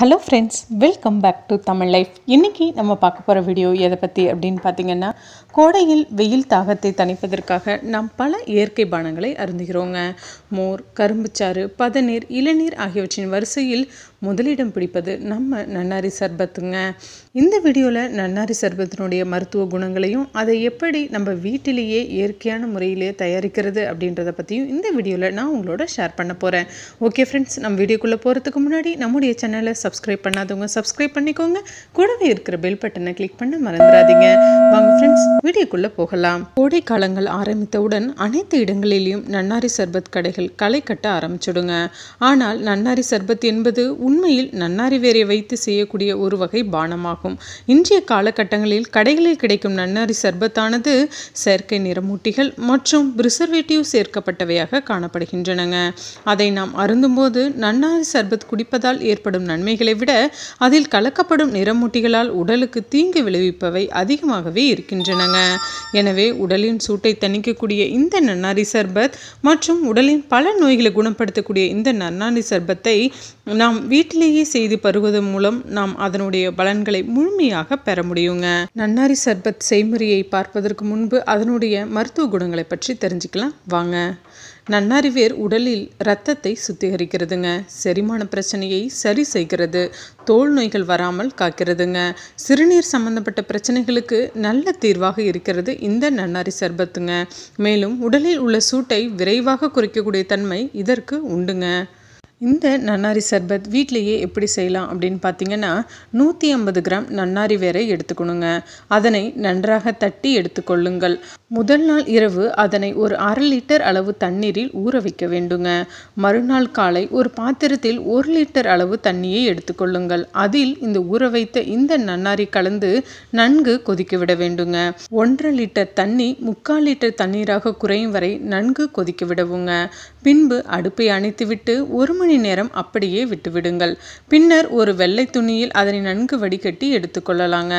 hello friends welcome back to Tamil life இன்றைக்கி நம்ம பார்க்க போகிற வீடியோ எதை பற்றி அப்படின்னு பார்த்திங்கன்னா கோடையில் வெயில் தாகத்தை தணிப்பதற்காக நாம் பல இயற்கை பானங்களை அருந்துகிறோங்க மோர் கரும்புச்சாறு பதநீர் இளநீர் ஆகியவற்றின் வரிசையில் முதலிடம் பிடிப்பது நம்ம நன்னாரி சர்பத்துங்க இந்த வீடியோவில் நன்னாரி சர்பத்தினுடைய மருத்துவ குணங்களையும் அதை எப்படி நம்ம வீட்டிலேயே இயற்கையான முறையிலே தயாரிக்கிறது அப்படின்றத பற்றியும் இந்த வீடியோவில் நான் உங்களோட ஷேர் பண்ண போகிறேன் ஓகே ஃப்ரெண்ட்ஸ் நம்ம வீடியோக்குள்ளே போகிறதுக்கு முன்னாடி நம்முடைய சேனலை சப்ஸ்கிரைப் பண்ணாதவங்க சப்ஸ்கிரைப் பண்ணிக்கோங்க கூடவே இருக்கிற பெல் பட்டனை கிளிக் பண்ண மறந்துடாதீங்க வாங்க ஃப்ரெண்ட்ஸ் வீடியோக்குள்ளே போகலாம் கோடை காலங்கள் ஆரம்பித்தவுடன் அனைத்து இடங்களிலும் நன்னாரி சர்பத் கடைகள் களை கட்ட ஆரம்பிச்சுடுங்க ஆனால் நன்னாரி சர்பத் என்பது உண்மையில் நன்னாரி வேரை வைத்து செய்யக்கூடிய ஒரு வகை பானமாகும் இன்றைய காலகட்டங்களில் கடைகளில் கிடைக்கும் நன்னாரி சர்பத்தானது செயற்கை நிறமூட்டிகள் மற்றும் பிரிசர்வேட்டிவ் சேர்க்கப்பட்டவையாக காணப்படுகின்றனங்க அதை நாம் அருந்தும்போது நன்னாரி சர்பத் குடிப்பதால் ஏற்படும் நன்மைகள் மூட்டிகளை விட அதில் கலக்கப்படும் நிறமூட்டிகளால் உடலுக்கு தீங்கு விளைவிப்பவை அதிகமாகவே இருக்கின்றனங்க எனவே உடலின் சூட்டை தணிக்கக்கூடிய இந்த நன்னாரி சர்பத் மற்றும் உடலின் பல நோய்களை குணப்படுத்தக்கூடிய இந்த நன்னாரி சர்பத்தை நாம் வீட்டிலேயே செய்து பருவதன் மூலம் நாம் அதனுடைய பலன்களை முழுமையாக பெற முடியுங்க நன்னாரி சர்பத் செய்முறையை பார்ப்பதற்கு முன்பு அதனுடைய மருத்துவ குணங்களை பற்றி தெரிஞ்சுக்கலாம் வாங்க நன்னாரி வேர் உடலில் இரத்தத்தை சுத்திகரிக்கிறதுங்க செரிமான பிரச்சனையை சரி செய்கிறது தோல் நோய்கள் வராமல் காக்கிறதுங்க சிறுநீர் சம்பந்தப்பட்ட பிரச்சனைகளுக்கு நல்ல தீர்வாக இருக்கிறது இந்த நன்னாரி சர்பத்துங்க மேலும் உடலில் உள்ள சூட்டை விரைவாக குறைக்கக்கூடிய தன்மை இதற்கு உண்டுங்க இந்த நன்னாரி சர்பத் வீட்டிலையே எப்படி செய்யலாம் அப்படின்னு பார்த்தீங்கன்னா நூற்றி ஐம்பது கிராம் நன்னாரி வேரை எடுத்துக்கணுங்க அதனை நன்றாக தட்டி எடுத்துக்கொள்ளுங்கள் முதல் நாள் இரவு அதனை ஒரு அரை லிட்டர் அளவு தண்ணீரில் ஊற வைக்க வேண்டுங்க மறுநாள் காலை ஒரு பாத்திரத்தில் ஒரு லிட்டர் அளவு தண்ணியை எடுத்துக்கொள்ளுங்கள் அதில் இந்த ஊற வைத்த இந்த நன்னாரி கலந்து நன்கு கொதிக்க விட வேண்டுங்க ஒன்றரை லிட்டர் தண்ணி முக்கால் லிட்டர் தண்ணீராக குறையும் வரை நன்கு கொதிக்க விடவுங்க பின்பு அடுப்பை அணைத்துவிட்டு ஒரு மணி நேரம் அப்படியே விட்டுவிடுங்கள் பின்னர் ஒரு வெள்ளை துணியில் அதனை நன்கு வடிகட்டி எடுத்துக்கொள்ளலாங்க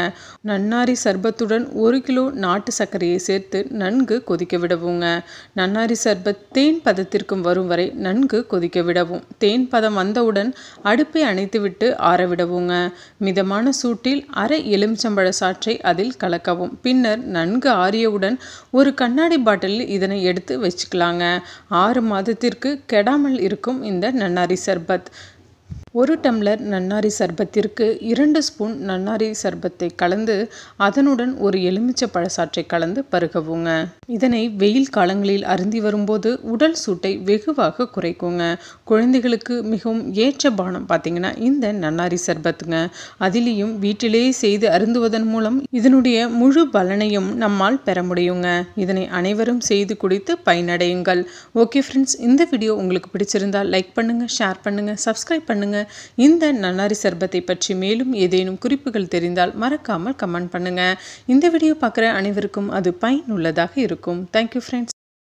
நன்னாரி சர்பத்துடன் ஒரு கிலோ நாட்டு சர்க்கரையை சேர்த்து நன்கு கொதிக்க விடவுங்க நன்னாரி சர்பத் தேன் பதத்திற்கும் வரும் வரை நன்கு கொதிக்க விடவும் தேன் பதம் வந்தவுடன் அடுப்பை அணைத்துவிட்டு ஆறவிடவுங்க மிதமான சூட்டில் அரை எலுமிச்சம்பழ சாற்றை அதில் கலக்கவும் பின்னர் நன்கு ஆறியவுடன் ஒரு கண்ணாடி பாட்டிலில் இதனை எடுத்து வச்சுக்கலாங்க ஆறு மாத வாதத்திற்கு கெடாமல் இருக்கும் இந்த நன்னாரி சர்பத் ஒரு டம்ளர் நன்னாரி சர்பத்திற்கு இரண்டு ஸ்பூன் நன்னாரி சர்பத்தை கலந்து அதனுடன் ஒரு எலுமிச்சை பழசாற்றை கலந்து பருகவுங்க இதனை வெயில் காலங்களில் அருந்தி வரும்போது உடல் சூட்டை வெகுவாக குறைக்குங்க குழந்தைகளுக்கு மிகவும் ஏற்ற பானம் பார்த்தீங்கன்னா இந்த நன்னாரி சர்பத்துங்க அதிலேயும் வீட்டிலேயே செய்து அருந்துவதன் மூலம் இதனுடைய முழு பலனையும் நம்மால் பெற முடியுங்க இதனை அனைவரும் செய்து குடித்து பயனடையுங்கள் ஓகே ஃப்ரெண்ட்ஸ் இந்த வீடியோ உங்களுக்கு பிடிச்சிருந்தால் லைக் பண்ணுங்கள் ஷேர் பண்ணுங்கள் சப்ஸ்கிரைப் பண்ணுங்கள் இந்த நன்னாரி சர்பத்தை பற்றி மேலும் ஏதேனும் குறிப்புகள் தெரிந்தால் மறக்காமல் கமெண்ட் பண்ணுங்கள் இந்த வீடியோ பார்க்குற அனைவருக்கும் அது பயனுள்ளதாக இருக்கும் தேங்க்யூ ஃப்ரெண்ட்ஸ்